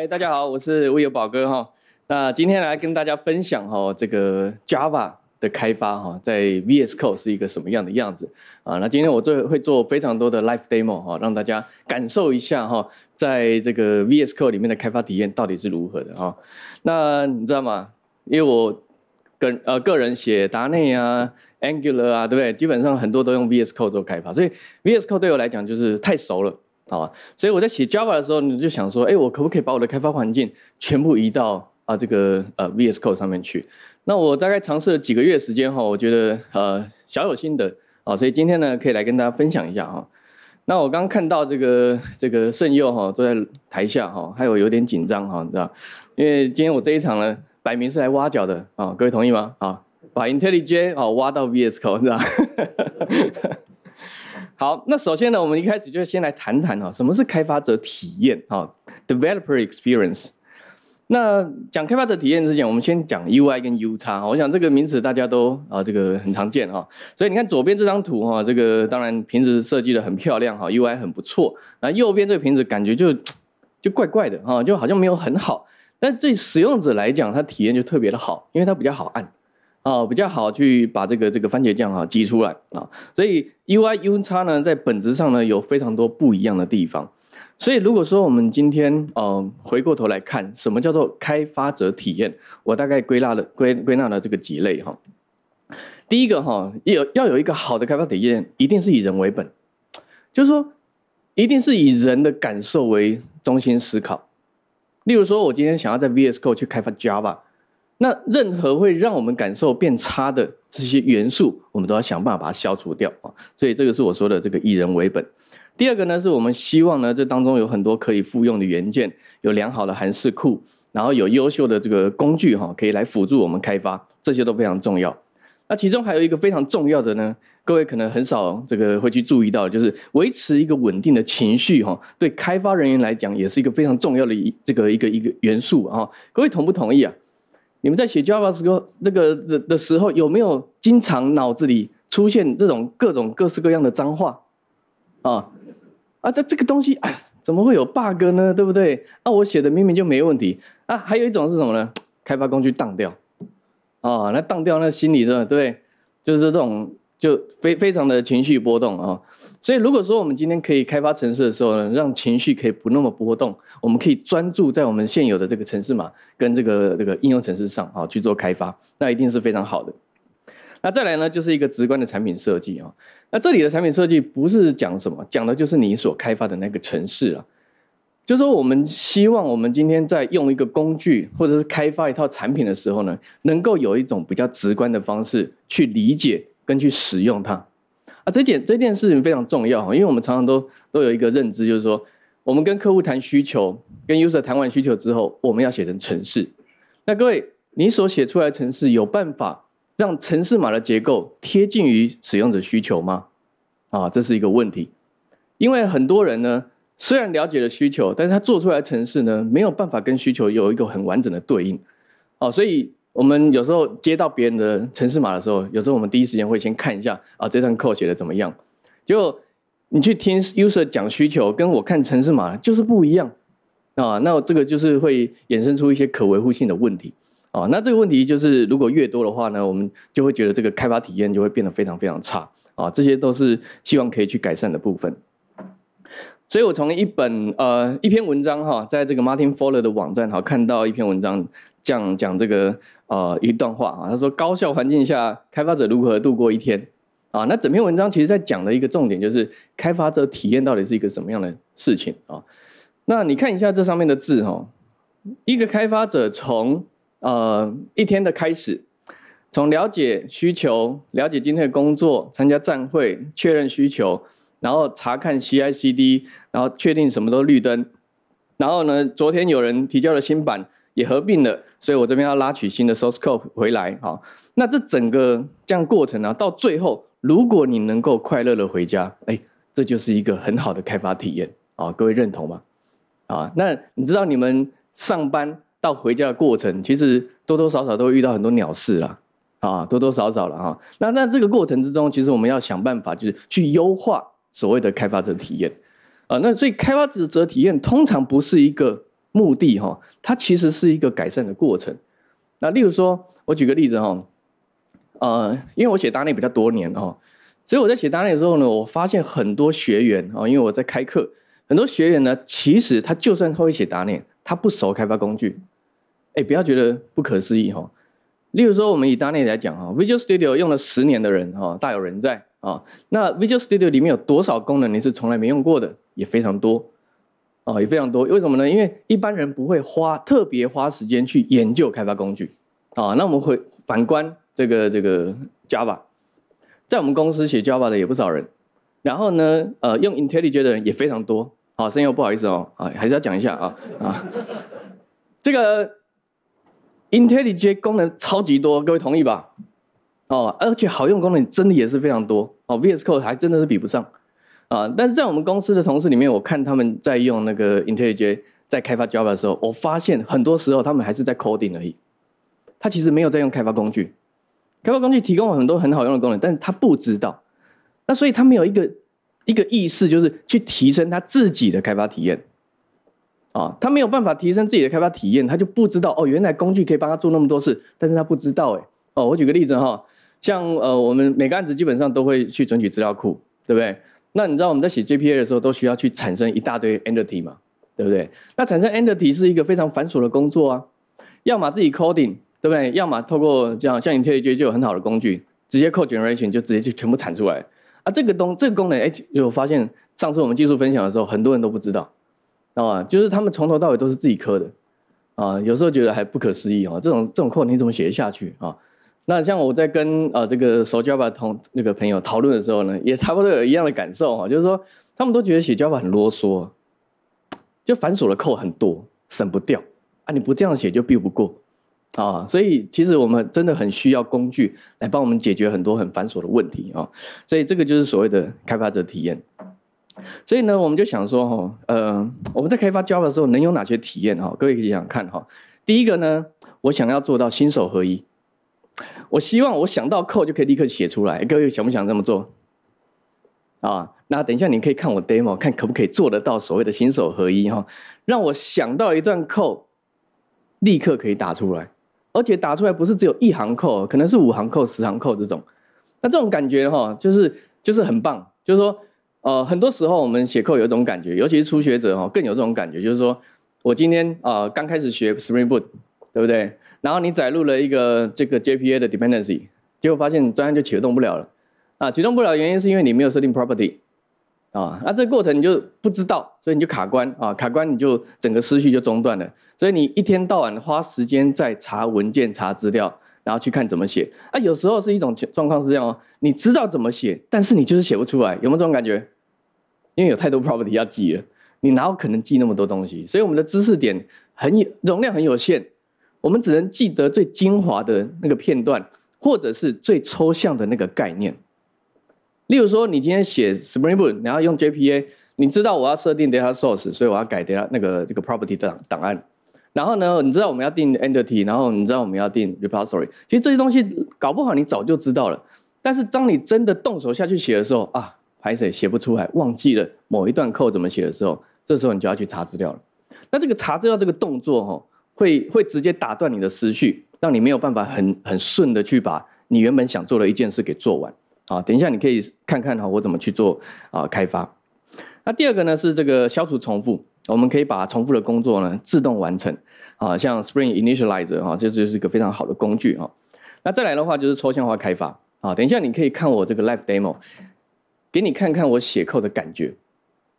嗨，大家好，我是威友宝哥哈。那今天来跟大家分享哈，这个 Java 的开发哈，在 VS Code 是一个什么样的样子啊？那今天我最会做非常多的 live demo 哈，让大家感受一下哈，在这个 VS Code 里面的开发体验到底是如何的哈。那你知道吗？因为我个呃个人写达内啊、Angular 啊，对不对？基本上很多都用 VS Code 做开发，所以 VS Code 对我来讲就是太熟了。好，所以我在写 Java 的时候，你就想说，哎，我可不可以把我的开发环境全部移到啊这个呃 VS Code 上面去？那我大概尝试了几个月时间哈，我觉得呃小有心得啊，所以今天呢可以来跟大家分享一下哈。那我刚看到这个这个圣佑哈坐在台下哈，还有有点紧张哈，你知道，因为今天我这一场呢摆明是来挖角的啊，各位同意吗？啊，把 IntelliJ 啊挖到 VS Code，知道？好，那首先呢，我们一开始就先来谈谈哈，什么是开发者体验哈 d e v e l o p e r experience。那讲开发者体验之前，我们先讲 UI 跟 U 叉。我想这个名词大家都啊，这个很常见哈。所以你看左边这张图哈，这个当然瓶子设计的很漂亮哈，UI 很不错。那右边这个瓶子感觉就就怪怪的哈，就好像没有很好。但对使用者来讲，它体验就特别的好，因为它比较好按。啊，比较好去把这个这个番茄酱啊挤出来啊，所以 U I U 叉呢，在本质上呢有非常多不一样的地方。所以如果说我们今天呃回过头来看，什么叫做开发者体验，我大概归纳了归归纳了这个几类哈。第一个哈，有要有一个好的开发体验，一定是以人为本，就是说一定是以人的感受为中心思考。例如说，我今天想要在 V S Code 去开发 Java。那任何会让我们感受变差的这些元素，我们都要想办法把它消除掉啊。所以这个是我说的这个以人为本。第二个呢，是我们希望呢，这当中有很多可以复用的元件，有良好的韩式库，然后有优秀的这个工具哈，可以来辅助我们开发，这些都非常重要。那其中还有一个非常重要的呢，各位可能很少这个会去注意到，就是维持一个稳定的情绪哈，对开发人员来讲也是一个非常重要的一这个一个一个元素啊。各位同不同意啊？你们在写 Java 那个的的时候，有没有经常脑子里出现这种各种各式各样的脏话？啊啊，这这个东西，哎，怎么会有 bug 呢？对不对？那我写的明明就没问题啊！还有一种是什么呢？开发工具当掉，啊，那当掉那心里的对，就是这种就非非常的情绪波动啊。所以，如果说我们今天可以开发城市的时候呢，让情绪可以不那么波动，我们可以专注在我们现有的这个城市码跟这个这个应用程式上啊去做开发，那一定是非常好的。那再来呢，就是一个直观的产品设计啊。那这里的产品设计不是讲什么，讲的就是你所开发的那个城市啊。就说我们希望我们今天在用一个工具或者是开发一套产品的时候呢，能够有一种比较直观的方式去理解跟去使用它。这件这件事情非常重要因为我们常常都都有一个认知，就是说，我们跟客户谈需求，跟 user 谈完需求之后，我们要写成程式。那各位，你所写出来的程式，有办法让程式码的结构贴近于使用者需求吗？啊，这是一个问题。因为很多人呢，虽然了解了需求，但是他做出来程式呢，没有办法跟需求有一个很完整的对应。哦，所以。我们有时候接到别人的城市码的时候，有时候我们第一时间会先看一下啊，这段 code 写的怎么样？结果你去听 user 讲需求，跟我看城市码就是不一样啊。那这个就是会衍生出一些可维护性的问题啊。那这个问题就是，如果越多的话呢，我们就会觉得这个开发体验就会变得非常非常差啊。这些都是希望可以去改善的部分。所以我从一本呃一篇文章哈，在这个 Martin Fowler 的网站哈看到一篇文章，讲讲这个。呃，一段话啊，他说，高效环境下开发者如何度过一天？啊，那整篇文章其实在讲的一个重点就是开发者体验到底是一个什么样的事情啊？那你看一下这上面的字哈，一个开发者从呃一天的开始，从了解需求、了解今天的工作、参加站会、确认需求，然后查看 CI/CD，然后确定什么都绿灯，然后呢，昨天有人提交了新版也合并了。所以我这边要拉取新的 source code 回来，啊。那这整个这样过程呢，到最后，如果你能够快乐的回家，哎，这就是一个很好的开发体验，啊，各位认同吗？啊，那你知道你们上班到回家的过程，其实多多少少都会遇到很多鸟事了，啊，多多少少了哈，那那这个过程之中，其实我们要想办法，就是去优化所谓的开发者体验，啊，那所以开发者者体验通常不是一个。目的哈，它其实是一个改善的过程。那例如说，我举个例子哈，呃，因为我写大内比较多年哈，所以我在写大内的时候呢，我发现很多学员啊，因为我在开课，很多学员呢，其实他就算会写大内，他不熟开发工具。哎，不要觉得不可思议哈。例如说，我们以大内来讲哈，Visual Studio 用了十年的人哈，大有人在啊。那 Visual Studio 里面有多少功能你是从来没用过的，也非常多。啊，也非常多，为什么呢？因为一般人不会花特别花时间去研究开发工具。啊，那我们会反观这个这个 Java，在我们公司写 Java 的也不少人，然后呢，呃，用 IntelliJ 的人也非常多。啊，声音不好意思哦，啊，还是要讲一下啊啊，这个 IntelliJ 功能超级多，各位同意吧？哦，而且好用功能真的也是非常多。哦，VS Code 还真的是比不上。啊，但是在我们公司的同事里面，我看他们在用那个 IntelliJ 在开发 Java 的时候，我发现很多时候他们还是在 coding 而已，他其实没有在用开发工具。开发工具提供了很多很好用的功能，但是他不知道，那所以他没有一个一个意识，就是去提升他自己的开发体验。啊，他没有办法提升自己的开发体验，他就不知道哦，原来工具可以帮他做那么多事，但是他不知道哎。哦，我举个例子哈，像呃，我们每个案子基本上都会去准取资料库，对不对？那你知道我们在写 JPA 的时候都需要去产生一大堆 entity 嘛，对不对？那产生 entity 是一个非常繁琐的工作啊，要么自己 coding，对不对？要么透过像像你这一 j 就有很好的工具，直接 code generation 就直接就全部产出来。啊，这个东这个功能哎，有发现上次我们技术分享的时候，很多人都不知道，啊，就是他们从头到尾都是自己磕的，啊，有时候觉得还不可思议啊，这种这种 code 你怎么写下去啊？那像我在跟呃这个手 Java 同那个朋友讨论的时候呢，也差不多有一样的感受哈，就是说他们都觉得写 Java 很啰嗦，就繁琐的扣很多，省不掉啊！你不这样写就避不过啊！所以其实我们真的很需要工具来帮我们解决很多很繁琐的问题啊！所以这个就是所谓的开发者体验。所以呢，我们就想说哈，呃，我们在开发 Java 的时候能有哪些体验哈？各位可想想看哈，第一个呢，我想要做到新手合一。我希望我想到扣就可以立刻写出来，各位想不想这么做？啊，那等一下你可以看我 demo，看可不可以做得到所谓的新手合一哈，让我想到一段扣，立刻可以打出来，而且打出来不是只有一行扣，可能是五行扣、十行扣这种，那这种感觉哈，就是就是很棒，就是说，呃，很多时候我们写扣有一种感觉，尤其是初学者哈，更有这种感觉，就是说我今天啊刚开始学 Spring Boot，对不对？然后你载入了一个这个 JPA 的 dependency，结果发现专案就启动不了了，啊，启动不了原因是因为你没有设定 property，啊，那这过程你就不知道，所以你就卡关啊，卡关你就整个思绪就中断了，所以你一天到晚花时间在查文件、查资料，然后去看怎么写，啊，有时候是一种状况是这样哦，你知道怎么写，但是你就是写不出来，有没有这种感觉？因为有太多 property 要记了，你哪有可能记那么多东西？所以我们的知识点很容量很有限。我们只能记得最精华的那个片段，或者是最抽象的那个概念。例如说，你今天写 Spring Boot，你要用 JPA，你知道我要设定 Data Source，所以我要改那个这个 Property 档档案。然后呢，你知道我们要定 Entity，然后你知道我们要定 Repository。其实这些东西搞不好你早就知道了，但是当你真的动手下去写的时候啊，还是写不出来，忘记了某一段 code 怎么写的时候，这时候你就要去查资料了。那这个查资料这个动作，哈。会会直接打断你的思绪，让你没有办法很很顺的去把你原本想做的一件事给做完啊。等一下你可以看看哈，我怎么去做啊开发。那第二个呢是这个消除重复，我们可以把重复的工作呢自动完成啊，像 Spring Initializer 哈，这就是一个非常好的工具啊。那再来的话就是抽象化开发啊。等一下你可以看我这个 live demo，给你看看我写扣的感觉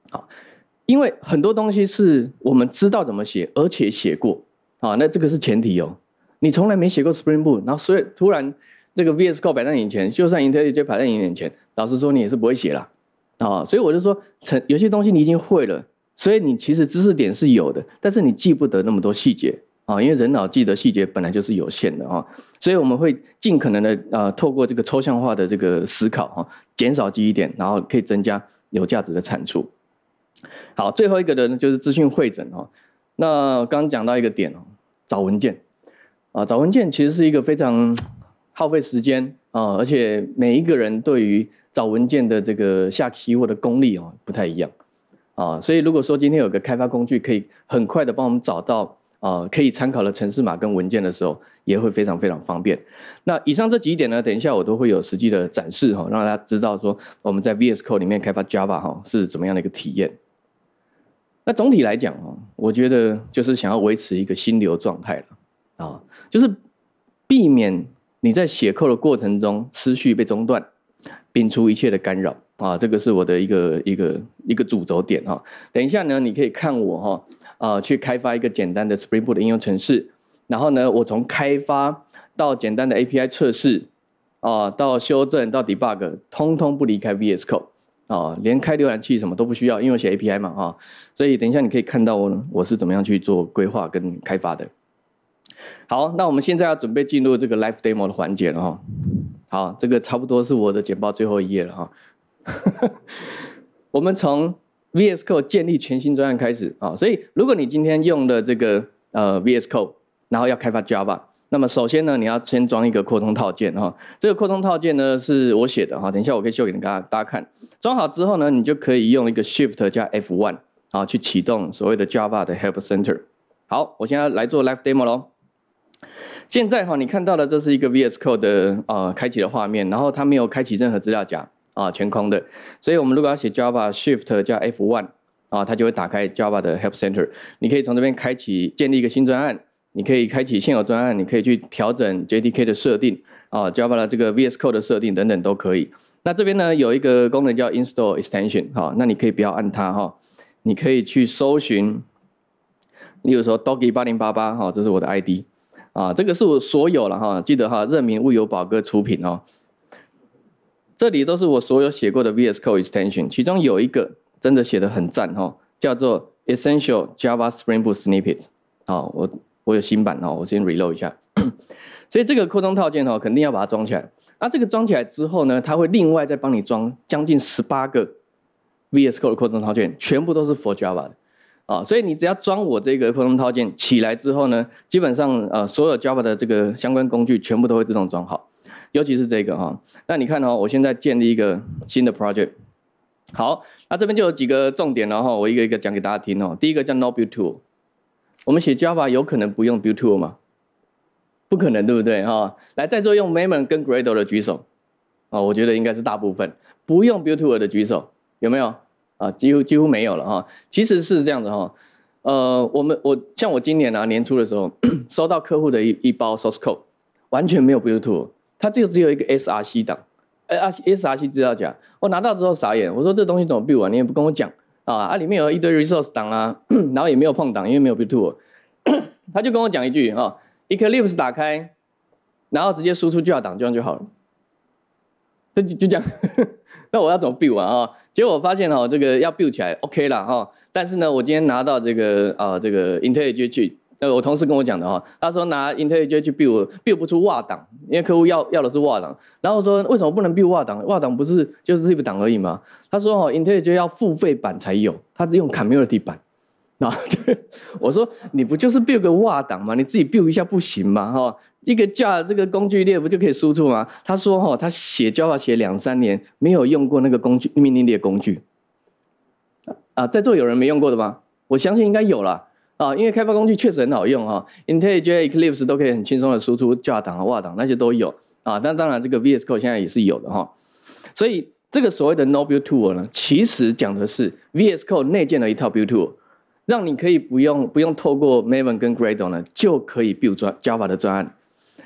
啊，因为很多东西是我们知道怎么写，而且写过。啊，那这个是前提哦。你从来没写过 Spring Boot，然后所以突然这个 VS Code 摆在你眼前，就算 IntelliJ 在你眼前，老实说你也是不会写了。啊，所以我就说，成有些东西你已经会了，所以你其实知识点是有的，但是你记不得那么多细节啊，因为人脑记得细节本来就是有限的啊。所以我们会尽可能的呃，透过这个抽象化的这个思考哈，减少记忆点，然后可以增加有价值的产出。好，最后一个呢就是资讯会诊哦。那刚讲到一个点哦。找文件啊，找文件其实是一个非常耗费时间啊，而且每一个人对于找文件的这个下 key 或者功力哦不太一样啊，所以如果说今天有个开发工具可以很快的帮我们找到啊可以参考的城市码跟文件的时候，也会非常非常方便。那以上这几点呢，等一下我都会有实际的展示哈，让大家知道说我们在 VS Code 里面开发 Java 哈是怎么样的一个体验。那总体来讲啊，我觉得就是想要维持一个心流状态了啊，就是避免你在写扣的过程中思绪被中断，摒除一切的干扰啊，这个是我的一个一个一个主轴点啊。等一下呢，你可以看我哈啊去开发一个简单的 Spring Boot 的应用程式，然后呢，我从开发到简单的 API 测试啊，到修正到 debug，通通不离开 VS Code。啊，连开浏览器什么都不需要，因为我写 API 嘛，啊，所以等一下你可以看到我我是怎么样去做规划跟开发的。好，那我们现在要准备进入这个 Live Demo 的环节了哈。好，这个差不多是我的简报最后一页了哈。我们从 VS Code 建立全新专案开始啊，所以如果你今天用的这个呃 VS Code，然后要开发 Java。那么首先呢，你要先装一个扩充套件哈。这个扩充套件呢是我写的哈，等一下我可以秀给大家大家看。装好之后呢，你就可以用一个 Shift 加 F1 啊去启动所谓的 Java 的 Help Center。好，我现在来做 Live Demo 咯。现在哈，你看到的这是一个 VS Code 的呃开启的画面，然后它没有开启任何资料夹啊，全空的。所以我们如果要写 Java，Shift 加 F1 啊，它就会打开 Java 的 Help Center。你可以从这边开启建立一个新专案。你可以开启现有专案，你可以去调整 JDK 的设定啊，Java 这个 VS Code 的设定等等都可以。那这边呢有一个功能叫 Install Extension，哈，那你可以不要按它哈，你可以去搜寻，例如说 Doggy 八零八八哈，这是我的 ID，啊，这个是我所有了哈，记得哈，热名物有宝哥出品哦。这里都是我所有写过的 VS Code Extension，其中有一个真的写的很赞哈，叫做 Essential Java Spring Boot Snippets，啊，我。我有新版哦，我先 reload 一下。所以这个扩充套件哈，肯定要把它装起来。那这个装起来之后呢，它会另外再帮你装将近十八个 VS Code 的扩充套件，全部都是 for Java 的啊。所以你只要装我这个扩充套件起来之后呢，基本上呃，所有 Java 的这个相关工具全部都会自动装好，尤其是这个哈。那你看哦，我现在建立一个新的 project。好，那这边就有几个重点了哈，我一个一个讲给大家听哦。第一个叫 No Build Tool。我们写 Java 有可能不用 build tool 吗？不可能，对不对？哈，来，在座用 Maven 跟 Gradle 的举手。啊，我觉得应该是大部分不用 build tool 的举手，有没有？啊，几乎几乎没有了哈。其实是这样子哈。呃，我们我像我今年啊年初的时候，收到客户的一一包 source code，完全没有 build tool，它就只有一个 src 档。哎啊，src 知道夹，我拿到之后傻眼，我说这东西怎么 build 啊？你也不跟我讲。啊，里面有一堆 resource 档啦，然后也没有碰档，因为没有 build。他就跟我讲一句啊，一 c l i p s 打开，然后直接输出就要档这样就好了。这就就这样，那我要怎么 build 啊？结果我发现哦，这个要 build 起来 OK 了哈，但是呢，我今天拿到这个啊，这个 IntelliJ 去。呃，我同事跟我讲的哈，他说拿 IntelliJ 去 build，build 不出瓦档，因为客户要要的是瓦档。然后说为什么不能 build 瓦档？瓦档不是就是 zip 档而已吗？他说哈，IntelliJ 要付费版才有，他是用 Community 版。那我说你不就是 build 个瓦档吗？你自己 build 一下不行吗？哈，一个架这个工具列不就可以输出吗？他说哈，他写 Java 写两三年，没有用过那个工具命令列工具。啊，在座有人没用过的吗？我相信应该有了。啊，因为开发工具确实很好用哈 i n t e l l i j Eclipse 都可以很轻松的输出 jar 档和 war 档那些都有啊。那当然，这个 VS Code 现在也是有的哈。所以这个所谓的 No Build Tool 呢，其实讲的是 VS Code 内建的一套 Build Tool，让你可以不用不用透过 Maven 跟 Gradle 呢，就可以 Build 专 Java 的专案。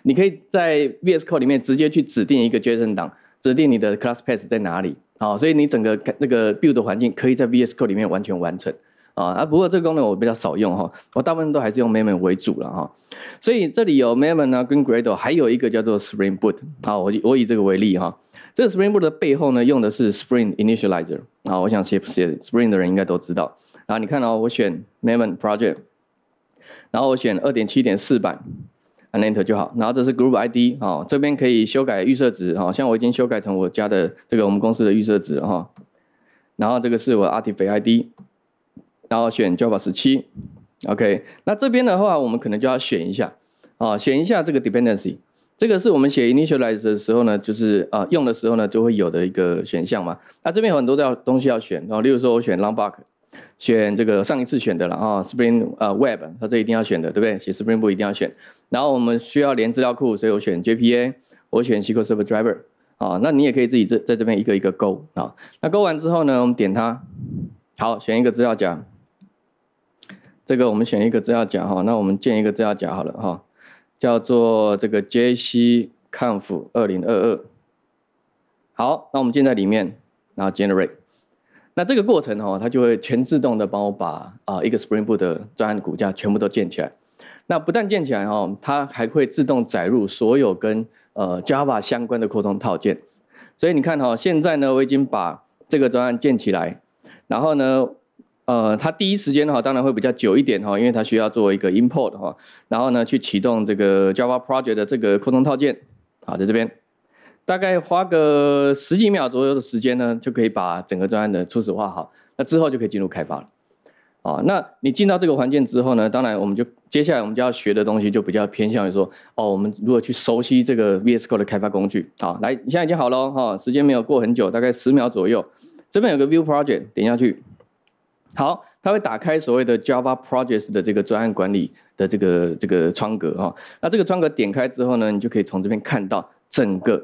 你可以在 VS Code 里面直接去指定一个 j s o n 档，指定你的 Classpath 在哪里啊。所以你整个那个 Build 的环境可以在 VS Code 里面完全完成。啊啊！不过这个功能我比较少用哈，我大部分都还是用 Maven 为主了哈。所以这里有 Maven 跟 Gradle，还有一个叫做 Spring Boot。啊，我我以这个为例哈。这个 Spring Boot 的背后呢，用的是 Spring Initializer。啊，我想写写 Spring 的人应该都知道。啊，你看哦，我选 Maven Project，然后我选二点七点四版，按 Enter 就好。然后这是 Group ID，啊，这边可以修改预设值哈。像我已经修改成我家的这个我们公司的预设值哈。然后这个是我 Artifact ID。然后选 Java 十七，OK。那这边的话，我们可能就要选一下，啊，选一下这个 dependency。这个是我们写 initialize 的时候呢，就是啊用的时候呢就会有的一个选项嘛。那这边有很多的要东西要选，然后例如说我选 l o n g b u k 选这个上一次选的了啊，Spring 啊 Web，它这一定要选的，对不对？写 Spring 不一定要选。然后我们需要连资料库，所以我选 JPA，我选 q i s e r v e r Driver 啊。那你也可以自己在在这边一个一个勾啊。那勾完之后呢，我们点它，好，选一个资料夹。这个我们选一个资料夹哈，那我们建一个资料夹好了哈，叫做这个 J C Conf 2022。好，那我们建在里面，然后 Generate。那这个过程哦，它就会全自动的帮我把啊一个 Spring Boot 的专案股价全部都建起来。那不但建起来哦，它还会自动载入所有跟呃 Java 相关的扩充套件。所以你看哈，现在呢我已经把这个专案建起来，然后呢。呃，它第一时间的话，当然会比较久一点哈，因为它需要做一个 import 哈，然后呢，去启动这个 Java Project 的这个扩充套件，好，在这边，大概花个十几秒左右的时间呢，就可以把整个专案的初始化好，那之后就可以进入开发了，啊，那你进到这个环境之后呢，当然我们就接下来我们就要学的东西就比较偏向于说，哦，我们如何去熟悉这个 v s s o d e 的开发工具，好，来，现在已经好了哈，时间没有过很久，大概十秒左右，这边有个 View Project 点下去。好，它会打开所谓的 Java Projects 的这个专案管理的这个这个窗格哦。那这个窗格点开之后呢，你就可以从这边看到整个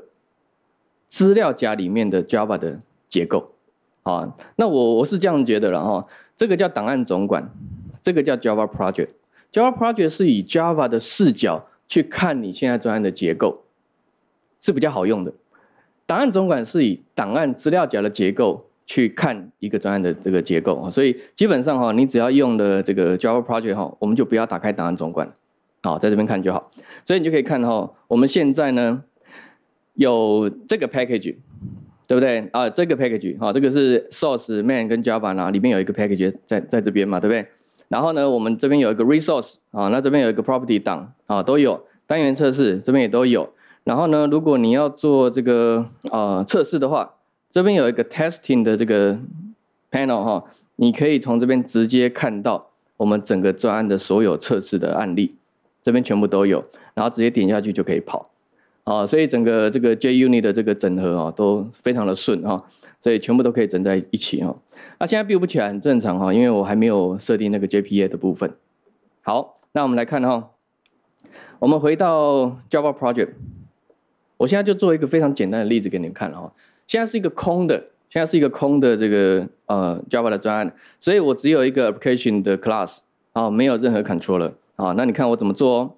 资料夹里面的 Java 的结构啊。那我我是这样觉得了哈，这个叫档案总管，这个叫 Java Project。Java Project 是以 Java 的视角去看你现在专案的结构，是比较好用的。档案总管是以档案资料夹的结构。去看一个专案的这个结构啊，所以基本上哈，你只要用的这个 Java Project 哈，我们就不要打开档案总管，好，在这边看就好。所以你就可以看哈，我们现在呢有这个 package，对不对啊？这个 package 哈，这个是 source、main 跟 Java 啊，里面有一个 package 在在这边嘛，对不对？然后呢，我们这边有一个 resource 啊，那这边有一个 property 档啊，都有单元测试这边也都有。然后呢，如果你要做这个呃测试的话。这边有一个 testing 的这个 panel 哈，你可以从这边直接看到我们整个专案的所有测试的案例，这边全部都有，然后直接点下去就可以跑，啊，所以整个这个 j u n i 的这个整合啊，都非常的顺哈，所以全部都可以整在一起哈。那现在 build 不起来很正常哈，因为我还没有设定那个 JPA 的部分。好，那我们来看哈，我们回到 Java Project，我现在就做一个非常简单的例子给你们看了哈。现在是一个空的，现在是一个空的这个呃 Java 的专案，所以我只有一个 Application 的 class 啊，没有任何 Controller 啊。那你看我怎么做？哦？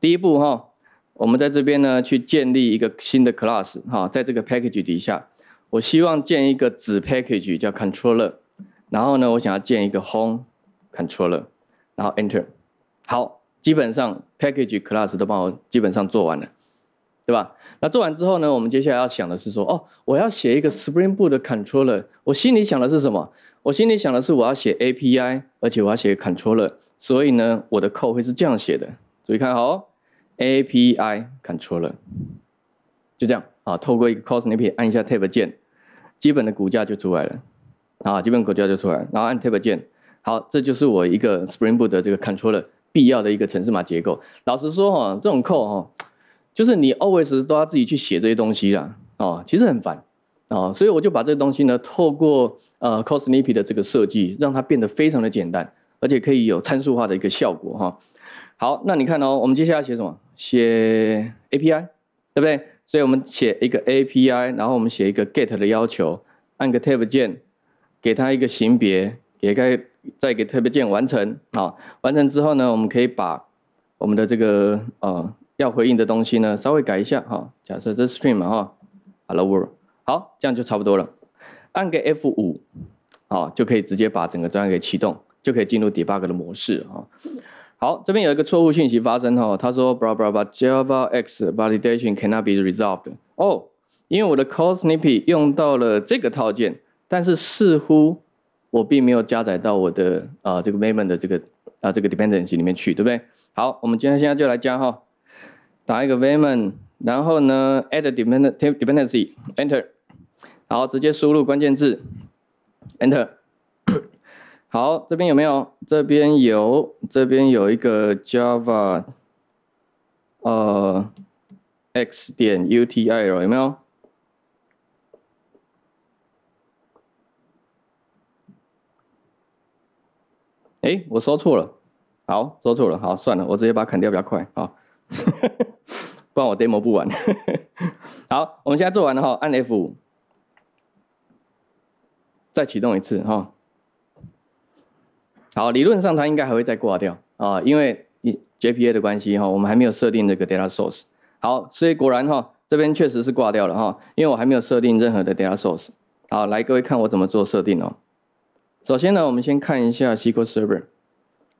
第一步哈，我们在这边呢去建立一个新的 class 哈，在这个 package 底下，我希望建一个子 package 叫 Controller，然后呢我想要建一个 Home Controller，然后 Enter。好，基本上 package class 都帮我基本上做完了。对吧？那做完之后呢？我们接下来要想的是说，哦，我要写一个 Spring Boot 的 Controller。我心里想的是什么？我心里想的是我要写 API，而且我要写 Controller。所以呢，我的 code 会是这样写的。注意看好，API Controller，就这样啊。透过一个 c l l s n i p p e 按一下 Tab 键，基本的骨架就出来了啊。基本骨架就出来，然后按 Tab 键。好，这就是我一个 Spring Boot 的这个 Controller 必要的一个程式码结构。老实说哈，这种 code 哈。就是你 always 都要自己去写这些东西了哦，其实很烦哦，所以我就把这东西呢，透过呃 Cosnippy 的这个设计，让它变得非常的简单，而且可以有参数化的一个效果哈。好，那你看哦，我们接下来写什么？写 API，对不对？所以我们写一个 API，然后我们写一个 GET 的要求，按个 Tab 键，给它一个型别，也该再给 tab 键完成啊。完成之后呢，我们可以把我们的这个呃。要回应的东西呢，稍微改一下哈。假设这 stream 哈，Hello World，好，这样就差不多了。按个 F5 好，就可以直接把整个专案给启动，就可以进入 Debug 的模式哈。好，这边有一个错误信息发生哈，他说 blah blah blah Java X Validation cannot be resolved。哦，因为我的 c a l l Snippet 用到了这个套件，但是似乎我并没有加载到我的啊这个 m a m e n 的这个啊这个 Dependency 里面去，对不对？好，我们今天现在就来加哈。打一个 vim，然后呢，add dependency，enter，然后直接输入关键字，enter。好，这边有没有？这边有，这边有一个 Java 呃 x 点 util 有没有？哎，我说错了，好，说错了，好，算了，我直接把它砍掉比较快，好。不然我 demo 不完。好，我们现在做完了哈，按 F 五，再启动一次哈。好，理论上它应该还会再挂掉啊，因为 JPA 的关系哈，我们还没有设定这个 data source。好，所以果然哈，这边确实是挂掉了哈，因为我还没有设定任何的 data source。好，来各位看我怎么做设定哦。首先呢，我们先看一下 SQL Server，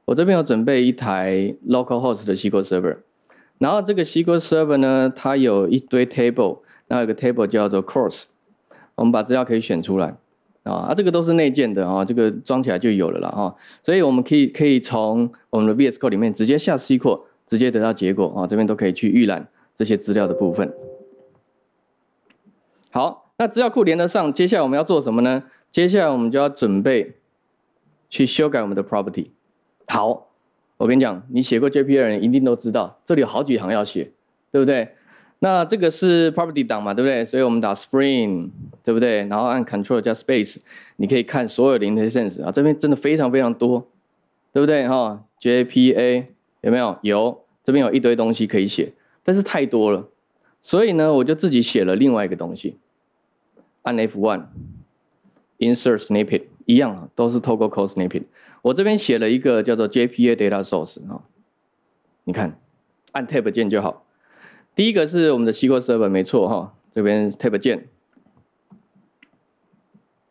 我这边要准备一台 Local Host 的 SQL Server。然后这个 SQL Server 呢，它有一堆 table，那有个 table 叫做 Course，我们把资料可以选出来啊，这个都是内建的啊，这个装起来就有了啦啊，所以我们可以可以从我们的 VS Code 里面直接下 SQL，直接得到结果啊，这边都可以去预览这些资料的部分。好，那资料库连得上，接下来我们要做什么呢？接下来我们就要准备去修改我们的 Property。好。我跟你讲，你写过 JPA 的人一定都知道，这里有好几行要写，对不对？那这个是 Property 档嘛，对不对？所以我们打 Spring，对不对？然后按 Control 加 Space，你可以看所有的那些 sense 啊，这边真的非常非常多，对不对？哈，JPA 有没有？有，这边有一堆东西可以写，但是太多了，所以呢，我就自己写了另外一个东西，按 F1，Insert snippet，一样啊，都是透过 Code snippet。我这边写了一个叫做 JPA Data Source 哈，你看，按 Tab 键就好。第一个是我们的 SQL Server 没错哈，这边 Tab 键。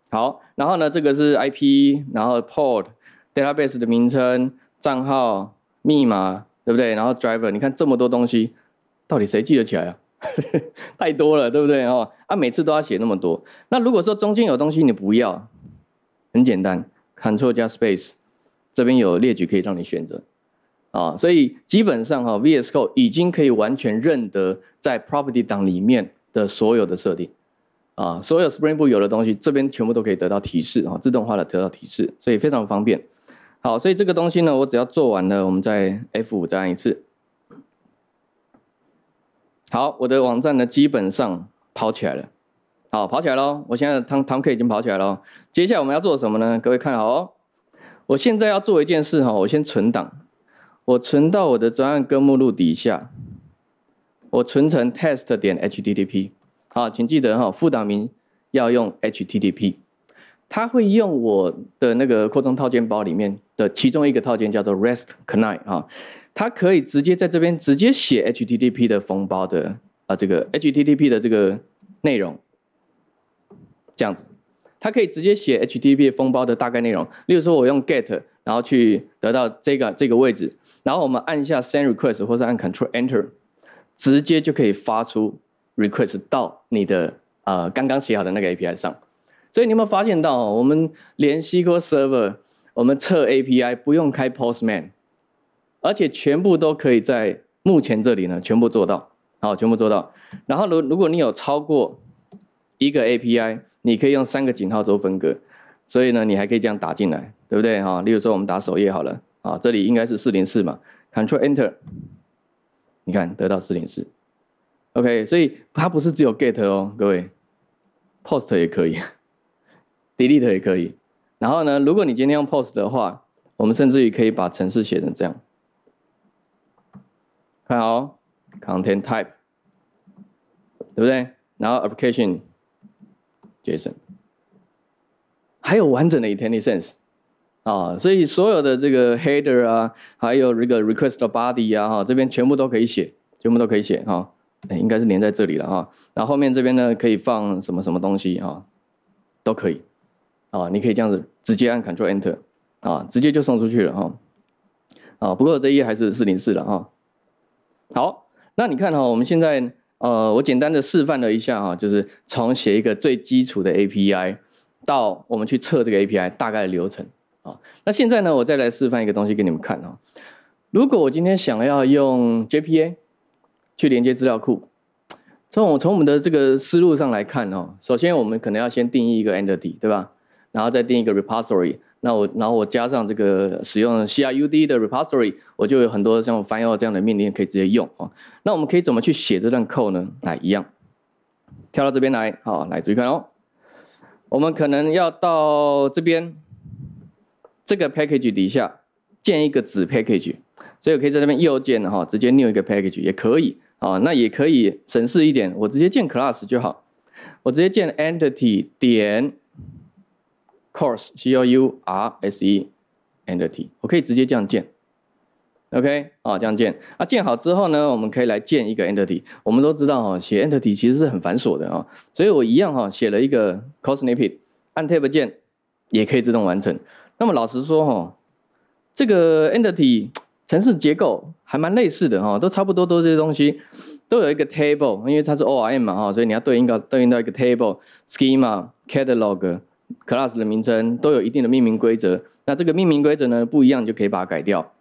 好，然后呢，这个是 IP，然后 Port，Database 的名称、账号、密码，对不对？然后 Driver，你看这么多东西，到底谁记得起来啊？太多了，对不对哦？啊，每次都要写那么多。那如果说中间有东西你不要，很简单，Ctrl 加 Space。这边有列举可以让你选择啊，所以基本上哈，VS Code 已经可以完全认得在 Property 档里面的所有的设定啊，所有 Spring Boot 有的东西，这边全部都可以得到提示啊，自动化的得到提示，所以非常方便。好，所以这个东西呢，我只要做完了，我们再 F 五再按一次。好，我的网站呢基本上跑起来了，好，跑起来喽！我现在 t o m t o m K 已经跑起来了，接下来我们要做什么呢？各位看好哦。我现在要做一件事哈，我先存档，我存到我的专案根目录底下，我存成 test 点 http，啊，请记得哈，副档名要用 http，它会用我的那个扩充套件包里面的其中一个套件叫做 rest c n n e n t 啊，它可以直接在这边直接写 http 的封包的啊这个 http 的这个内容，这样子。它可以直接写 HTTP 封包的大概内容，例如说我用 GET，然后去得到这个这个位置，然后我们按下 Send Request 或是按 Control Enter，直接就可以发出 Request 到你的啊刚刚写好的那个 API 上。所以你有没有发现到，我们连 s q l Server，我们测 API 不用开 Postman，而且全部都可以在目前这里呢全部做到，好，全部做到。然后如如果你有超过一个 API，你可以用三个井号做分隔，所以呢，你还可以这样打进来，对不对哈？例如说，我们打首页好了，啊，这里应该是404嘛。Ctrl o n o Enter，你看得到404。OK，所以它不是只有 GET 哦，各位，POST 也可以，Delete 也可以。然后呢，如果你今天用 POST 的话，我们甚至于可以把程式写成这样，看哦，Content Type，对不对？然后 Application。Jason，还有完整的 i n t i t y Sense 啊，所以所有的这个 Header 啊，还有这个 Request Body 啊，哈，这边全部都可以写，全部都可以写哈，哎，应该是连在这里了哈。然后后面这边呢，可以放什么什么东西啊，都可以啊。你可以这样子直接按 c t r l Enter 啊，直接就送出去了哈。啊，不过这页还是404了哈。好，那你看哈，我们现在。呃，我简单的示范了一下哈，就是从写一个最基础的 API，到我们去测这个 API 大概的流程啊。那现在呢，我再来示范一个东西给你们看哈。如果我今天想要用 JPA 去连接资料库，从我从我们的这个思路上来看哦，首先我们可能要先定义一个 Entity，对吧？然后再定一个 Repository。那我然后我加上这个使用 CRUD 的 repository，我就有很多像 file 这样的命令可以直接用啊。那我们可以怎么去写这段 code 呢？来，一样，跳到这边来，好，来注意看哦。我们可能要到这边这个 package 底下建一个子 package，所以我可以在那边右键哈，直接 new 一个 package 也可以啊。那也可以省事一点，我直接建 class 就好。我直接建 entity 点。Course C O U R S E entity，我可以直接这样建，OK 啊这样建啊建好之后呢，我们可以来建一个 entity。我们都知道哈，写 entity 其实是很繁琐的啊，所以我一样哈写了一个 c o s n i p p e t 按 Tab 键也可以自动完成。那么老实说哈，这个 entity 城市结构还蛮类似的哈，都差不多，都这些东西都有一个 table，因为它是 ORM 嘛哈，所以你要对应到对应到一个 table schema catalog。Class 的名称都有一定的命名规则，那这个命名规则呢不一样，就可以把它改掉。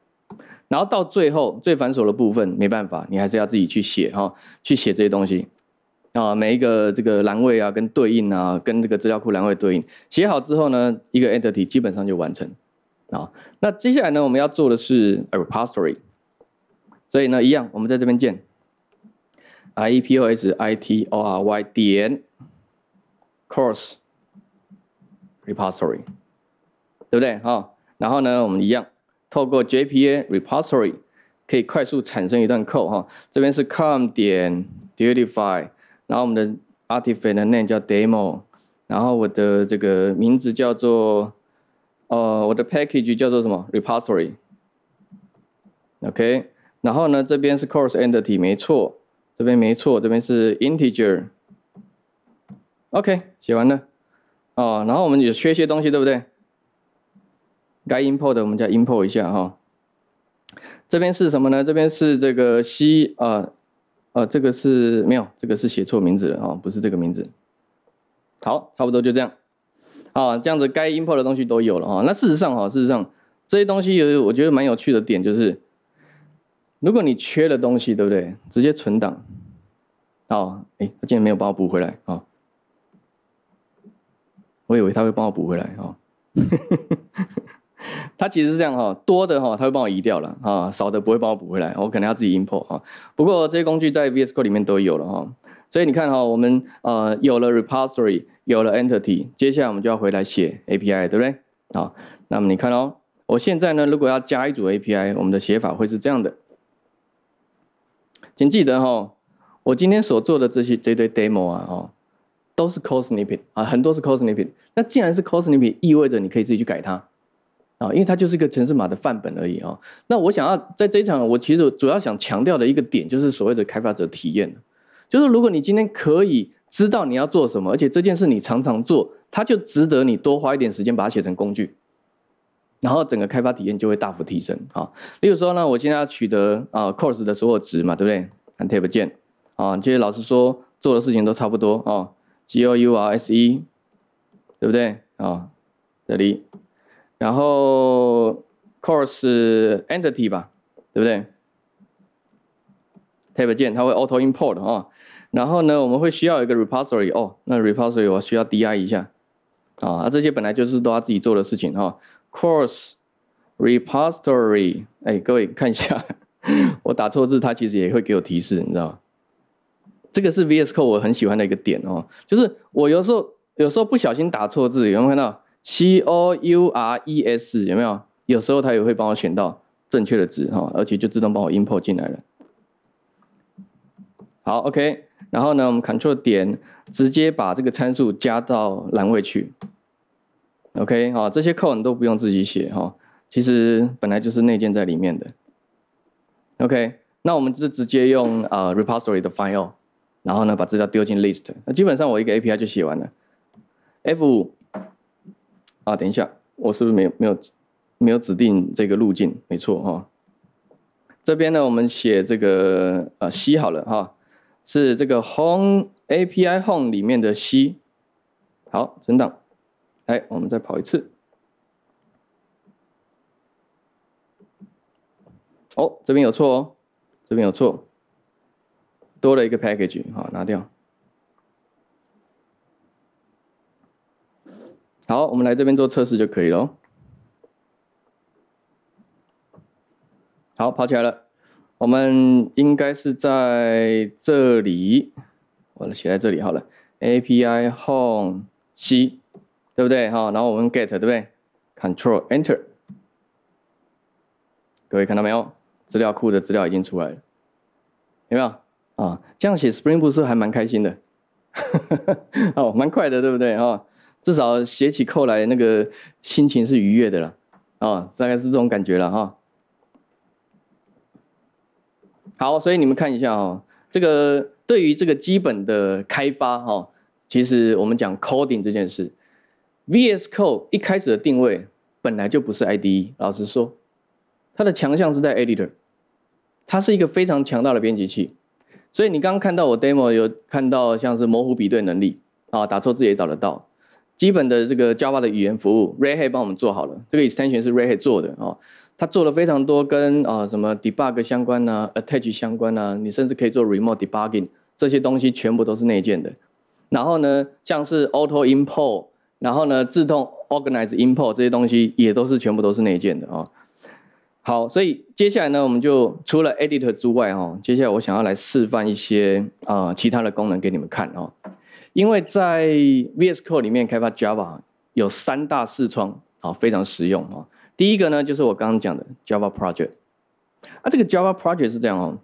然后到最后最繁琐的部分，没办法，你还是要自己去写哈，去写这些东西啊，每一个这个栏位啊跟对应啊，跟这个资料库栏位对应。写好之后呢，一个 entity 基本上就完成啊。那接下来呢，我们要做的是 a repository，所以呢一样，我们在这边建 i e p o s i t o r y 点 course。Repository，对不对啊？然后呢，我们一样透过 JPA Repository 可以快速产生一段 code 哈。这边是 com 点 d u t i f y 然后我们的 Artifact 的 name 叫 Demo，然后我的这个名字叫做呃我的 package 叫做什么 Repository，OK。然后呢，这边是 CourseEntity 没错，这边没错，这边是 Integer，OK，写完了。哦，然后我们也缺一些东西，对不对？该 import 的我们再 import 一下哈。这边是什么呢？这边是这个 C 啊，呃，这个是没有，这个是写错名字了啊，不是这个名字。好，差不多就这样。啊，这样子该 import 的东西都有了哈。那事实上哈，事实上这些东西有我觉得蛮有趣的点就是，如果你缺的东西，对不对？直接存档。哦，哎，他竟然没有帮我补回来啊。我以为他会帮我补回来哈，他其实是这样哈，多的哈他会帮我移掉了啊，少的不会帮我补回来，我可能要自己 import 哈。不过这些工具在 VS Code 里面都有了哈，所以你看哈，我们呃有了 repository，有了 entity，接下来我们就要回来写 API，对不对？好，那么你看哦，我现在呢，如果要加一组 API，我们的写法会是这样的，请记得哈，我今天所做的这些这堆 demo 啊，哈。都是 c o d snippet 啊，很多是 c o d snippet。那既然是 c o d snippet，意味着你可以自己去改它啊，因为它就是一个程式码的范本而已啊。那我想要在这一场，我其实主要想强调的一个点，就是所谓的开发者体验，就是如果你今天可以知道你要做什么，而且这件事你常常做，它就值得你多花一点时间把它写成工具，然后整个开发体验就会大幅提升啊。例如说呢，我现在要取得啊 course 的所有值嘛，对不对？按 Tab 键啊，这些老师说做的事情都差不多啊。g o u r s e，对不对啊？这里，然后 course entity 吧，对不对？Tab 键它会 auto import 哦。然后呢，我们会需要一个 repository 哦。那 repository 我需要 di 一下，啊，这些本来就是都要自己做的事情哈。course repository，哎，各位看一下，我打错字，它其实也会给我提示，你知道吗？这个是 VS Code 我很喜欢的一个点哦，就是我有时候有时候不小心打错字，有没有看到 C O U R E S 有没有？有时候它也会帮我选到正确的字哈，而且就自动帮我 i m p r t 进来了。好，OK，然后呢，我们 c t r l 点直接把这个参数加到栏位去。OK，哦，这些 code 都不用自己写哈，其实本来就是内建在里面的。OK，那我们就直接用呃 repository 的 file。然后呢，把资料丢进 list。那基本上我一个 API 就写完了。F 啊，等一下，我是不是没有没有没有指定这个路径？没错哈。这边呢，我们写这个呃 C 好了哈，是这个 home API home 里面的 C。好，存档。哎，我们再跑一次。哦，这边有错哦，这边有错。多了一个 package，好拿掉。好，我们来这边做测试就可以了。好，跑起来了。我们应该是在这里，我写在这里好了。API home c，对不对？好，然后我们 get，对不对？Control Enter。各位看到没有？资料库的资料已经出来了，有没有？啊，这样写 Spring Boot 是还蛮开心的，哦，蛮快的，对不对？哈，至少写起 c 来那个心情是愉悦的了，啊，大概是这种感觉了，哈。好，所以你们看一下，哦，这个对于这个基本的开发，哈，其实我们讲 coding 这件事，VS Code 一开始的定位本来就不是 IDE，老实说，它的强项是在 editor，它是一个非常强大的编辑器。所以你刚刚看到我 demo 有看到像是模糊比对能力啊，打错字也找得到。基本的这个 Java 的语言服务 r e Hat 帮我们做好了。这个 extension 是 r e Hat 做的啊，它做了非常多跟啊什么 debug 相关呐，attach 相关呐，你甚至可以做 remote debugging，这些东西全部都是内建的。然后呢，像是 auto import，然后呢自动 organize import 这些东西也都是全部都是内建的啊。好，所以接下来呢，我们就除了 editor 之外，哈，接下来我想要来示范一些啊其他的功能给你们看哦。因为在 VS Code 里面开发 Java 有三大视窗，好，非常实用啊。第一个呢，就是我刚刚讲的 Java Project，啊，这个 Java Project 是这样哦，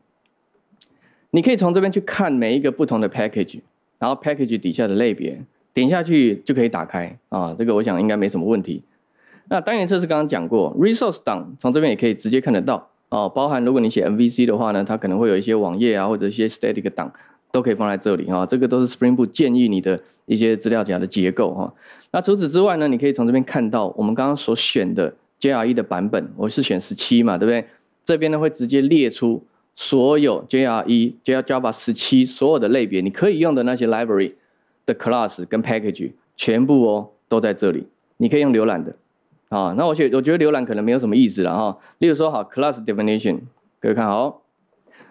你可以从这边去看每一个不同的 package，然后 package 底下的类别，点下去就可以打开啊，这个我想应该没什么问题。那单元测试刚刚讲过，resource 档从这边也可以直接看得到哦。包含如果你写 MVC 的话呢，它可能会有一些网页啊，或者一些 static 档都可以放在这里啊。这个都是 Spring Boot 建议你的一些资料夹的结构哈。那除此之外呢，你可以从这边看到我们刚刚所选的 JRE 的版本，我是选十七嘛，对不对？这边呢会直接列出所有 JRE、Java 十七所有的类别，你可以用的那些 library 的 class 跟 package 全部哦都在这里，你可以用浏览的。啊，那我觉我觉得浏览可能没有什么意思了哈。例如说，好 class definition，各位看哦，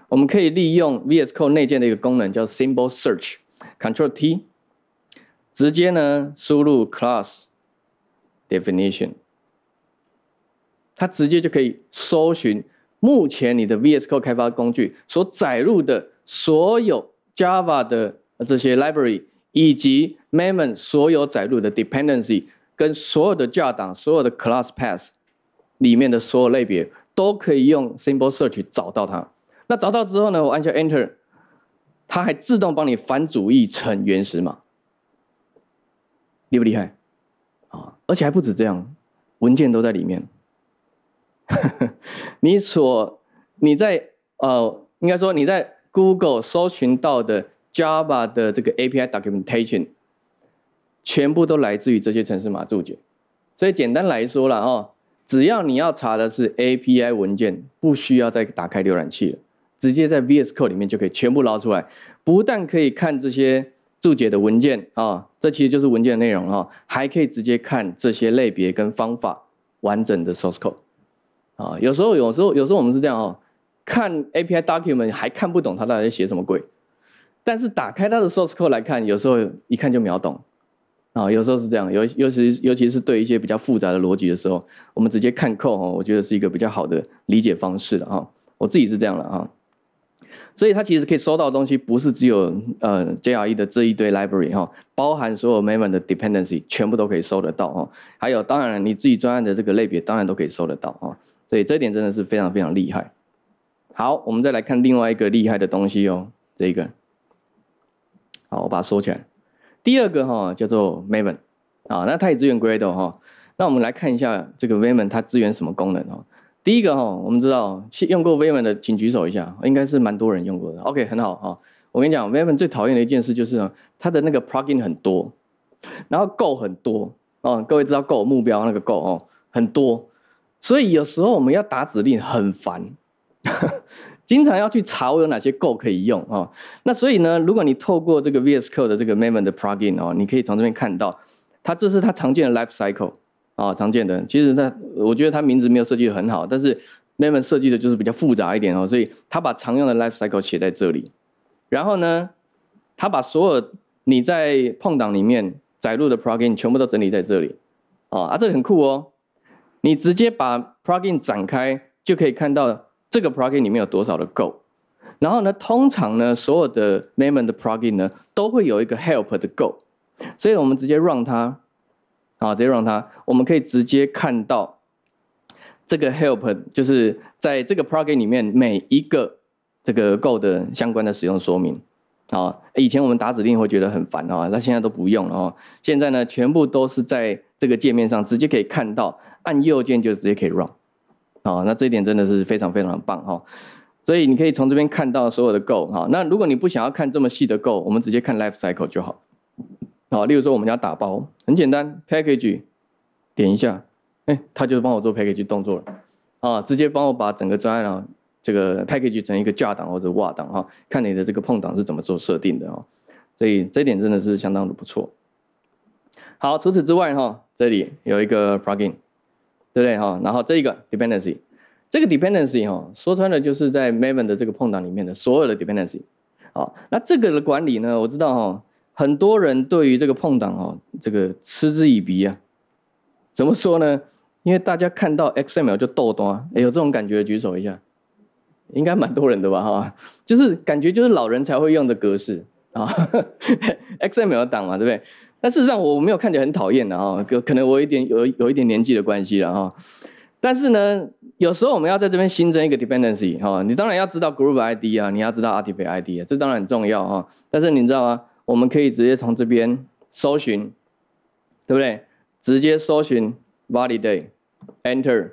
我们可以利用 VS Code 内建的一个功能叫 symbol search，Control T，直接呢输入 class definition，它直接就可以搜寻目前你的 VS Code 开发工具所载入的所有 Java 的这些 library 以及 Maven 所有载入的 dependency。跟所有的架档、所有的 class path 里面的所有类别，都可以用 simple search 找到它。那找到之后呢，我按下 enter，它还自动帮你反主义成原始码，厉不厉害啊？而且还不止这样，文件都在里面。你所你在呃，应该说你在 Google 搜寻到的 Java 的这个 API documentation。全部都来自于这些城市码注解，所以简单来说了哦，只要你要查的是 API 文件，不需要再打开浏览器了，直接在 VS Code 里面就可以全部捞出来。不但可以看这些注解的文件啊，这其实就是文件的内容哈，还可以直接看这些类别跟方法完整的 source code 啊。有时候，有时候，有时候我们是这样哦，看 API document 还看不懂它到底在写什么鬼，但是打开它的 source code 来看，有时候一看就秒懂。啊，有时候是这样，尤尤其尤其是对一些比较复杂的逻辑的时候，我们直接看扣 o 哦，我觉得是一个比较好的理解方式了哈。我自己是这样了哈。所以它其实可以收到的东西，不是只有呃 JRE 的这一堆 library 哈，包含所有 Maven 的 dependency 全部都可以收得到哦。还有，当然你自己专案的这个类别，当然都可以收得到哈。所以这一点真的是非常非常厉害。好，我们再来看另外一个厉害的东西哦，这一个。好，我把它收起来。第二个哈叫做 Maven，啊，那它也支援 Gradle 哈，那我们来看一下这个 Maven 它支援什么功能哦。第一个哈，我们知道用过 Maven 的请举手一下，应该是蛮多人用过的。OK 很好哈，我跟你讲 Maven 最讨厌的一件事就是呢，它的那个 Plugin 很多，然后 Go 很多哦。各位知道 Go 目标那个 Go 哦很多，所以有时候我们要打指令很烦。经常要去查我有哪些 Go 可以用啊，那所以呢，如果你透过这个 VS Code 的这个 Maven 的 Plugin 哦，你可以从这边看到，它这是它常见的 Life Cycle 啊，常见的。其实它我觉得它名字没有设计的很好，但是 Maven 设计的就是比较复杂一点哦，所以它把常用的 Life Cycle 写在这里，然后呢，它把所有你在碰档里面载入的 Plugin 全部都整理在这里啊啊，这里很酷哦，你直接把 Plugin 展开就可以看到。这个 program 里面有多少的 go，然后呢，通常呢，所有的 named program 呢，都会有一个 help 的 go，所以我们直接 run 它，啊，直接 run 它，我们可以直接看到这个 help，就是在这个 program 里面每一个这个 go 的相关的使用说明，啊，以前我们打指令会觉得很烦啊，那现在都不用了啊，现在呢，全部都是在这个界面上直接可以看到，按右键就直接可以 run。好，那这一点真的是非常非常棒哈，所以你可以从这边看到所有的 Go 哈。那如果你不想要看这么细的 Go，我们直接看 Life Cycle 就好。好，例如说我们要打包，很简单，Package 点一下，哎，他就帮我做 Package 动作了，啊，直接帮我把整个专案啊这个 Package 成一个架档或者袜档哈，看你的这个碰档是怎么做设定的哦。所以这一点真的是相当的不错。好，除此之外哈，这里有一个 Plugin。对不对哈？然后这一个 dependency，这个 dependency 哈，说穿了就是在 Maven 的这个碰档里面的所有的 dependency，好，那这个的管理呢？我知道哈，很多人对于这个碰档哦，这个嗤之以鼻啊。怎么说呢？因为大家看到 XML 就豆端，啊，有这种感觉举手一下，应该蛮多人的吧哈？就是感觉就是老人才会用的格式啊，XML 档嘛，对不对？但事实上，我没有看起来很讨厌的哈，可可能我有点有有一点年纪的关系了哈。但是呢，有时候我们要在这边新增一个 dependency 哈，你当然要知道 group ID 啊，你要知道 artifact ID 啊，这当然很重要哈。但是你知道吗？我们可以直接从这边搜寻，对不对？直接搜寻 validate，enter，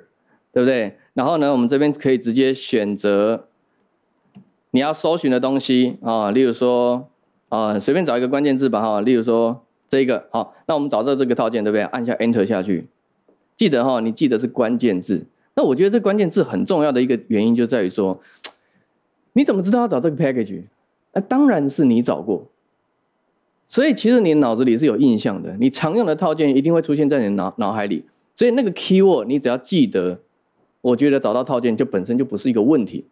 对不对？然后呢，我们这边可以直接选择你要搜寻的东西啊，例如说，啊，随便找一个关键字吧哈，例如说。这个好，那我们找到这个套件对不对？按下 Enter 下去，记得哈，你记得是关键字。那我觉得这关键字很重要的一个原因就在于说，你怎么知道要找这个 package？那当然是你找过，所以其实你脑子里是有印象的。你常用的套件一定会出现在你脑脑海里，所以那个 keyword 你只要记得，我觉得找到套件就本身就不是一个问题。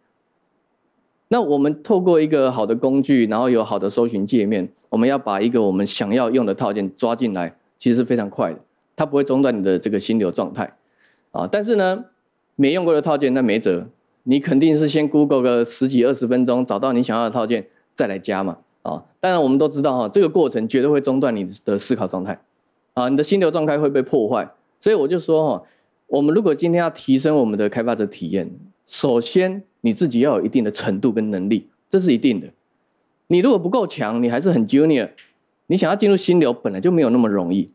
那我们透过一个好的工具，然后有好的搜寻界面，我们要把一个我们想要用的套件抓进来，其实是非常快的，它不会中断你的这个心流状态，啊，但是呢，没用过的套件那没辙，你肯定是先 Google 个十几二十分钟，找到你想要的套件再来加嘛，啊，当然我们都知道哈，这个过程绝对会中断你的思考状态，啊，你的心流状态会被破坏，所以我就说哈，我们如果今天要提升我们的开发者体验。首先，你自己要有一定的程度跟能力，这是一定的。你如果不够强，你还是很 junior，你想要进入心流本来就没有那么容易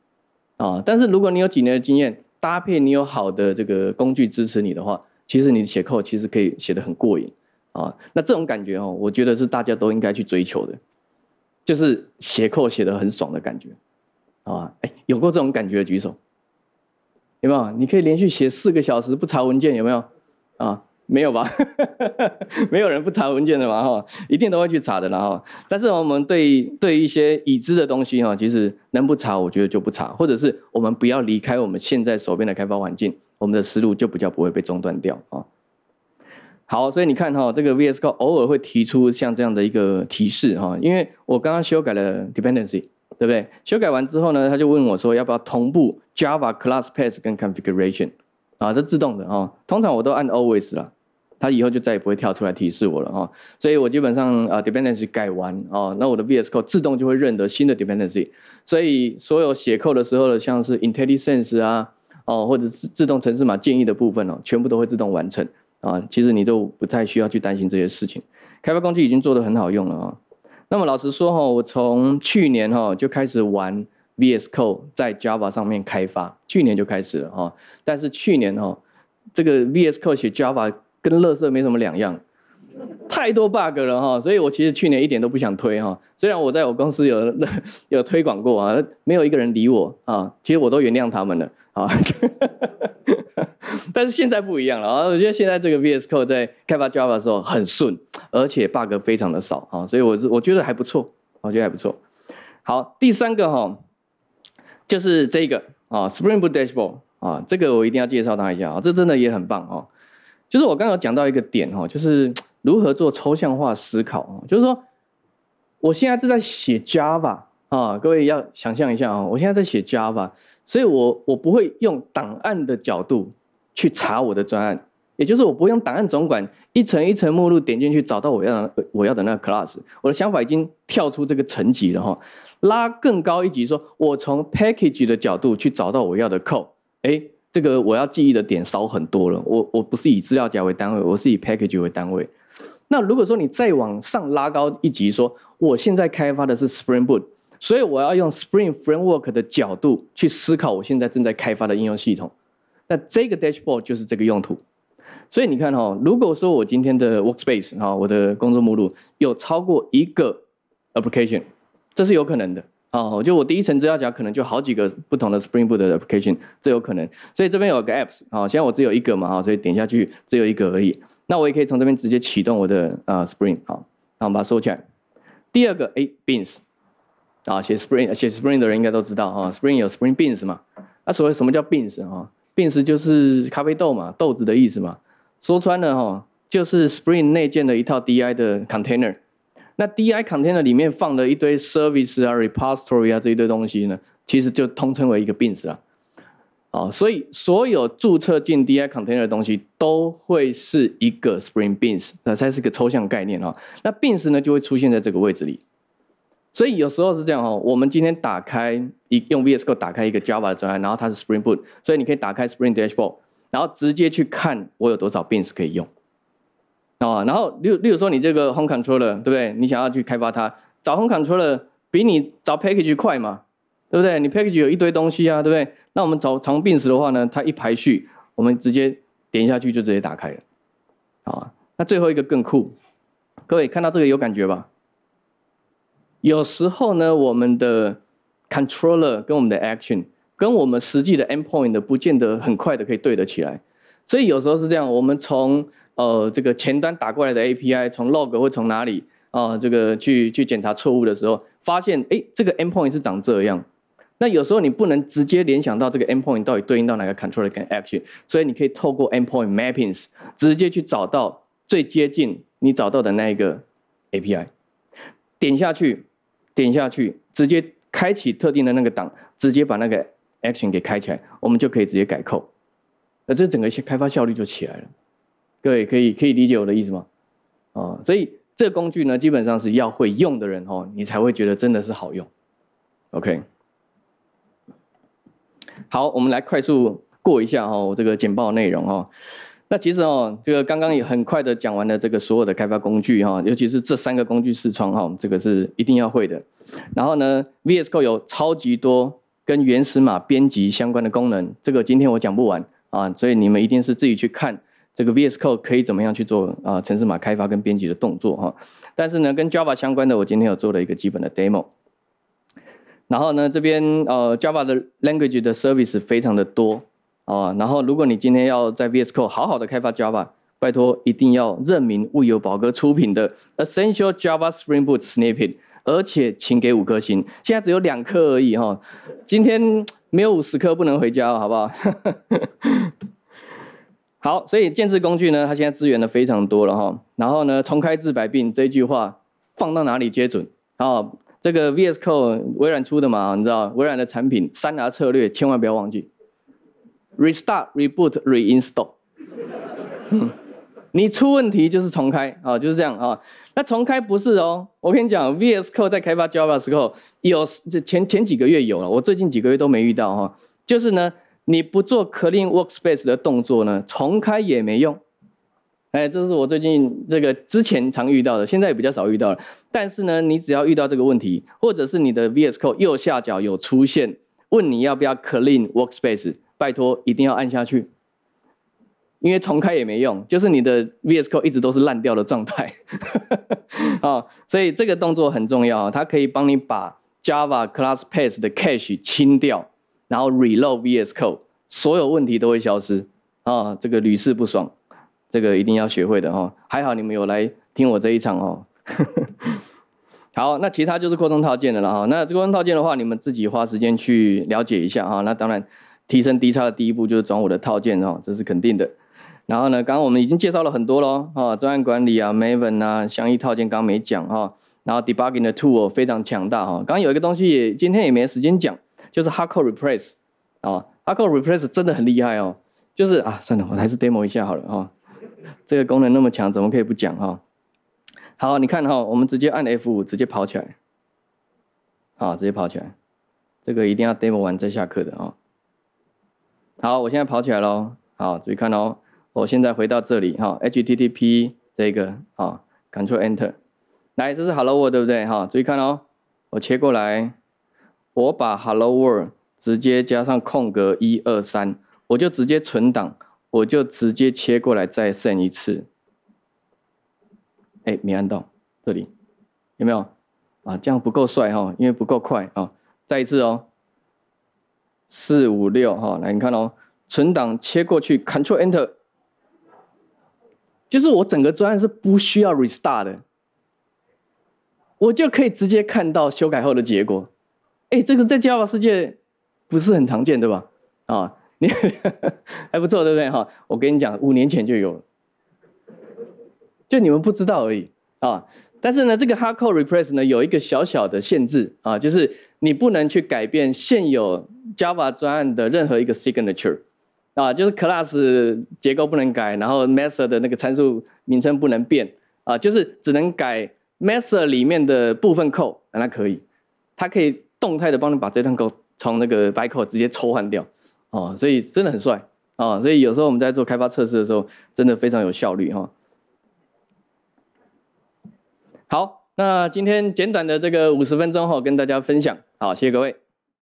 啊。但是如果你有几年的经验，搭配你有好的这个工具支持你的话，其实你的写扣其实可以写得很过瘾啊。那这种感觉哦，我觉得是大家都应该去追求的，就是写扣写得很爽的感觉，啊。哎，有过这种感觉举手，有没有？你可以连续写四个小时不查文件，有没有？啊？没有吧？没有人不查文件的嘛哈，一定都会去查的啦哈。但是我们对对一些已知的东西哈，其实能不查我觉得就不查，或者是我们不要离开我们现在手边的开发环境，我们的思路就比较不会被中断掉啊。好，所以你看哈，这个 VS Code 偶尔会提出像这样的一个提示哈，因为我刚刚修改了 dependency，对不对？修改完之后呢，他就问我说要不要同步 Java Classpath 跟 Configuration 啊？这自动的哈，通常我都按 Always 啦。它以后就再也不会跳出来提示我了啊，所以我基本上啊，dependency 改完啊，那我的 VS Code 自动就会认得新的 dependency，所以所有写 code 的时候的，像是 intellisense 啊，哦，或者是自动程式码建议的部分哦，全部都会自动完成啊，其实你都不太需要去担心这些事情，开发工具已经做得很好用了啊。那么老实说哈，我从去年哈就开始玩 VS Code 在 Java 上面开发，去年就开始了哈，但是去年哈这个 VS Code 写 Java 跟乐色没什么两样，太多 bug 了哈，所以我其实去年一点都不想推哈，虽然我在我公司有 有推广过啊，没有一个人理我啊，其实我都原谅他们了啊，但是现在不一样了啊，我觉得现在这个 VS Code 在开发 Java 的时候很顺，而且 bug 非常的少啊，所以我是我觉得还不错，我觉得还不错。好，第三个哈，就是这个啊，Spring Boot Dashboard 啊，这个我一定要介绍他一下啊，这真的也很棒啊。就是我刚刚讲到一个点哈，就是如何做抽象化思考啊。就是说，我现在正在写 Java 啊，各位要想象一下啊，我现在在写 Java，所以我我不会用档案的角度去查我的专案，也就是我不用档案总管一层一层目录点进去找到我要的我要的那个 class。我的想法已经跳出这个层级了哈，拉更高一级，说我从 package 的角度去找到我要的 code。哎。这个我要记忆的点少很多了。我我不是以资料夹为单位，我是以 package 为单位。那如果说你再往上拉高一级，说我现在开发的是 Spring Boot，所以我要用 Spring Framework 的角度去思考我现在正在开发的应用系统。那这个 Dashboard 就是这个用途。所以你看哈，如果说我今天的 Workspace 哈，我的工作目录有超过一个 Application，这是有可能的。哦，就我第一层资料夹可能就好几个不同的 Spring Boot 的 application，这有可能。所以这边有个 Apps，啊，现在我只有一个嘛，啊，所以点下去只有一个而已。那我也可以从这边直接启动我的呃 Spring，好，那我们把它收起来。第二个，哎，Beans，啊，写 Spring 写 Spring 的人应该都知道，哈，Spring 有 Spring Beans 嘛。那所谓什么叫 Beans，哈，Beans 就是咖啡豆嘛，豆子的意思嘛。说穿了，哈，就是 Spring 内建的一套 DI 的 Container。那 DI container 里面放的一堆 service 啊、repository 啊这一堆东西呢，其实就通称为一个 b i a n 啦。啊，所以所有注册进 DI container 的东西都会是一个 Spring bean，那才是个抽象概念哦。那 bean 呢，就会出现在这个位置里。所以有时候是这样哦。我们今天打开一用 VS Code 打开一个 Java 的专案，然后它是 Spring Boot，所以你可以打开 Spring Dash Board，然后直接去看我有多少 bean 可以用。啊，然后例例如说你这个 home controller 对不对？你想要去开发它，找 home controller 比你找 package 快嘛？对不对？你 package 有一堆东西啊，对不对？那我们找常病识的话呢，它一排序，我们直接点下去就直接打开了。啊，那最后一个更酷，各位看到这个有感觉吧？有时候呢，我们的 controller 跟我们的 action 跟我们实际的 endpoint 不见得很快的可以对得起来。所以有时候是这样，我们从呃这个前端打过来的 API，从 log 或从哪里啊，这个去去检查错误的时候，发现哎这个 endpoint 是长这样，那有时候你不能直接联想到这个 endpoint 到底对应到哪个 controller 跟 action，所以你可以透过 endpoint mappings 直接去找到最接近你找到的那一个 API，点下去，点下去，直接开启特定的那个档，直接把那个 action 给开起来，我们就可以直接改扣。那这整个开发效率就起来了，各位可以可以理解我的意思吗？啊，所以这个工具呢，基本上是要会用的人哦，你才会觉得真的是好用。OK，好，我们来快速过一下哦，我这个简报内容哦。那其实哦，这个刚刚也很快的讲完了这个所有的开发工具哈，尤其是这三个工具视窗哈，这个是一定要会的。然后呢，VS Code 有超级多跟原始码编辑相关的功能，这个今天我讲不完。啊，所以你们一定是自己去看这个 VS Code 可以怎么样去做啊，程式码开发跟编辑的动作哈。但是呢，跟 Java 相关的，我今天有做了一个基本的 demo。然后呢，这边呃 Java 的 language 的 service 非常的多啊。然后如果你今天要在 VS Code 好好的开发 Java，拜托一定要认明物有宝哥出品的 Essential Java Spring Boot Snippet。而且请给五颗星，现在只有两颗而已哈。今天没有五十颗不能回家，好不好？好，所以建制工具呢，它现在资源的非常多了哈。然后呢，重开治百病这句话放到哪里接准啊？这个 VS Code 微软出的嘛，你知道微软的产品三拿策略千万不要忘记。Restart, reboot, reinstall。你出问题就是重开啊，就是这样啊。那重开不是哦，我跟你讲，VS Code 在开发 Java 的时候有，这前前几个月有了，我最近几个月都没遇到哈。就是呢，你不做 Clean Workspace 的动作呢，重开也没用。哎，这是我最近这个之前常遇到的，现在也比较少遇到了。但是呢，你只要遇到这个问题，或者是你的 VS Code 右下角有出现问你要不要 Clean Workspace，拜托一定要按下去。因为重开也没用，就是你的 VS Code 一直都是烂掉的状态啊，所以这个动作很重要，它可以帮你把 Java c l a s s p a s s 的 Cache 清掉，然后 Reload VS Code，所有问题都会消失啊。这个屡试不爽，这个一定要学会的哈。还好你们有来听我这一场哦。好，那其他就是扩充套件的了哈。那扩充套件的话，你们自己花时间去了解一下哈。那当然，提升低差的第一步就是转我的套件哦，这是肯定的。然后呢，刚刚我们已经介绍了很多喽，哈，专案管理啊，Maven 啊，相依套件刚刚没讲哈，然后 Debugging 的 Tool 非常强大哈，刚刚有一个东西今天也没时间讲，就是 h a c k e r e p r e s e 啊 h a c k e r e p r e s e 真的很厉害哦，就是啊，算了，我还是 Demo 一下好了哈，这个功能那么强，怎么可以不讲哈？好，你看哈，我们直接按 F5 直接跑起来，好，直接跑起来，这个一定要 Demo 完再下课的啊。好，我现在跑起来喽，好，注意看哦。我现在回到这里哈，HTTP 这个啊 c o n t r o l Enter，来，这是 Hello World 对不对哈？注意看哦，我切过来，我把 Hello World 直接加上空格一二三，我就直接存档，我就直接切过来再剩一次。哎，没按到，这里有没有？啊，这样不够帅哈，因为不够快啊，再一次哦，四五六哈，来你看哦，存档切过去 c t r l Enter。就是我整个专案是不需要 restart 的，我就可以直接看到修改后的结果。哎，这个在 Java 世界不是很常见，对吧？啊，你还不错，对不对？哈，我跟你讲，五年前就有了，就你们不知道而已啊。但是呢，这个 h r d Code Replace 呢有一个小小的限制啊，就是你不能去改变现有 Java 专案的任何一个 signature。啊，就是 class 结构不能改，然后 method 的那个参数名称不能变，啊，就是只能改 method 里面的部分 code，那可以，它可以动态的帮你把这段 code 从那个 by code 直接抽换掉，哦，所以真的很帅，哦，所以有时候我们在做开发测试的时候，真的非常有效率哈。好，那今天简短的这个五十分钟后跟大家分享，好，谢谢各位。